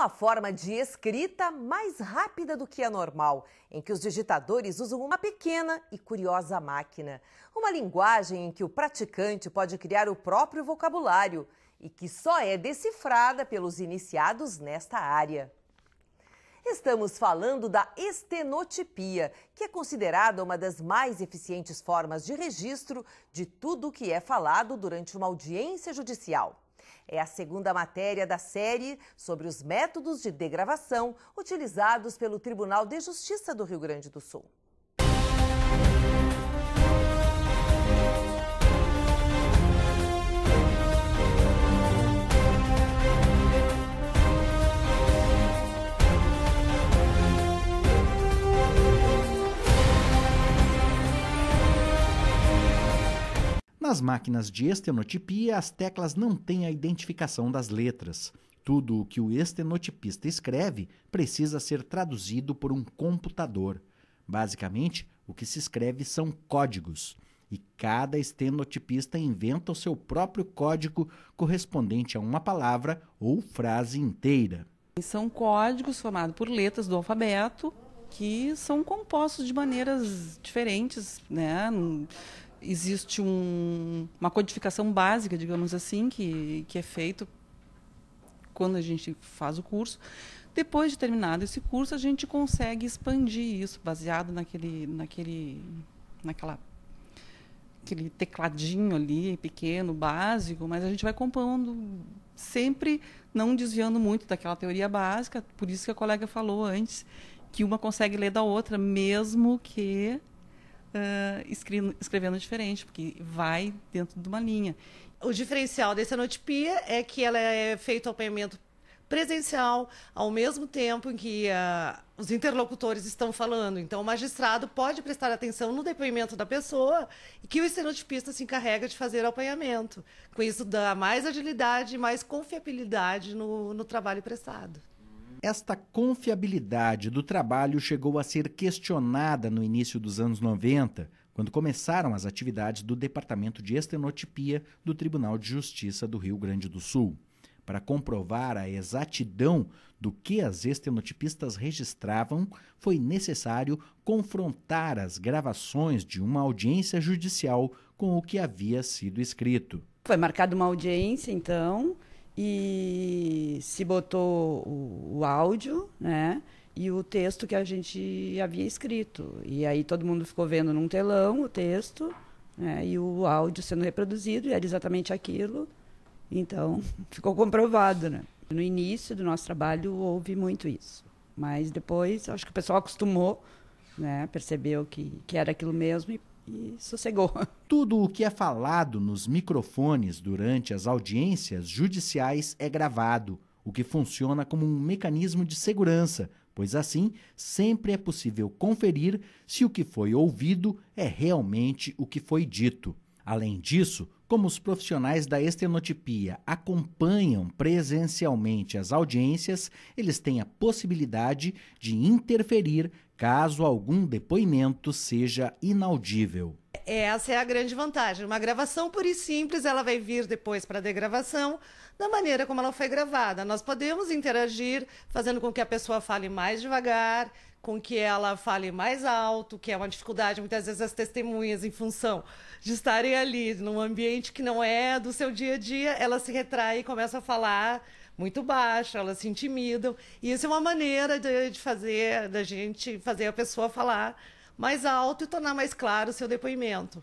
uma forma de escrita mais rápida do que a normal, em que os digitadores usam uma pequena e curiosa máquina. Uma linguagem em que o praticante pode criar o próprio vocabulário e que só é decifrada pelos iniciados nesta área. Estamos falando da estenotipia, que é considerada uma das mais eficientes formas de registro de tudo o que é falado durante uma audiência judicial. É a segunda matéria da série sobre os métodos de degravação utilizados pelo Tribunal de Justiça do Rio Grande do Sul. Nas máquinas de estenotipia, as teclas não têm a identificação das letras. Tudo o que o estenotipista escreve precisa ser traduzido por um computador. Basicamente, o que se escreve são códigos, e cada estenotipista inventa o seu próprio código correspondente a uma palavra ou frase inteira. São códigos formados por letras do alfabeto que são compostos de maneiras diferentes, né? existe um, uma codificação básica, digamos assim, que, que é feito quando a gente faz o curso. Depois de terminado esse curso, a gente consegue expandir isso, baseado naquele, naquele, naquela aquele tecladinho ali, pequeno, básico, mas a gente vai compondo sempre não desviando muito daquela teoria básica, por isso que a colega falou antes que uma consegue ler da outra, mesmo que uh, escrevendo, escrevendo diferente, porque vai dentro de uma linha. O diferencial dessa notipia é que ela é feito acompanhamento presencial, ao mesmo tempo em que uh, os interlocutores estão falando. Então, o magistrado pode prestar atenção no depoimento da pessoa e que o estenotipista se encarrega de fazer o apanhamento. Com isso, dá mais agilidade e mais confiabilidade no, no trabalho prestado. Esta confiabilidade do trabalho chegou a ser questionada no início dos anos 90, quando começaram as atividades do Departamento de Estenotipia do Tribunal de Justiça do Rio Grande do Sul. Para comprovar a exatidão do que as estenotipistas registravam, foi necessário confrontar as gravações de uma audiência judicial com o que havia sido escrito. Foi marcada uma audiência, então, e se botou o, o áudio, né? e o texto que a gente havia escrito. E aí todo mundo ficou vendo num telão o texto né, e o áudio sendo reproduzido, e era exatamente aquilo. Então, ficou comprovado. Né? No início do nosso trabalho houve muito isso. Mas depois, acho que o pessoal acostumou, né, percebeu que, que era aquilo mesmo e e sossegou. Tudo o que é falado nos microfones durante as audiências judiciais é gravado, o que funciona como um mecanismo de segurança, pois assim sempre é possível conferir se o que foi ouvido é realmente o que foi dito. Além disso, como os profissionais da estenotipia acompanham presencialmente as audiências, eles têm a possibilidade de interferir caso algum depoimento seja inaudível. Essa é a grande vantagem. Uma gravação pura e simples, ela vai vir depois para a degravação da maneira como ela foi gravada. Nós podemos interagir fazendo com que a pessoa fale mais devagar, com que ela fale mais alto, que é uma dificuldade muitas vezes as testemunhas em função de estarem ali num ambiente que não é do seu dia a dia, ela se retrai e começa a falar muito baixo, elas se intimidam. E isso é uma maneira de, de fazer, da gente fazer a pessoa falar mais alto e tornar mais claro o seu depoimento.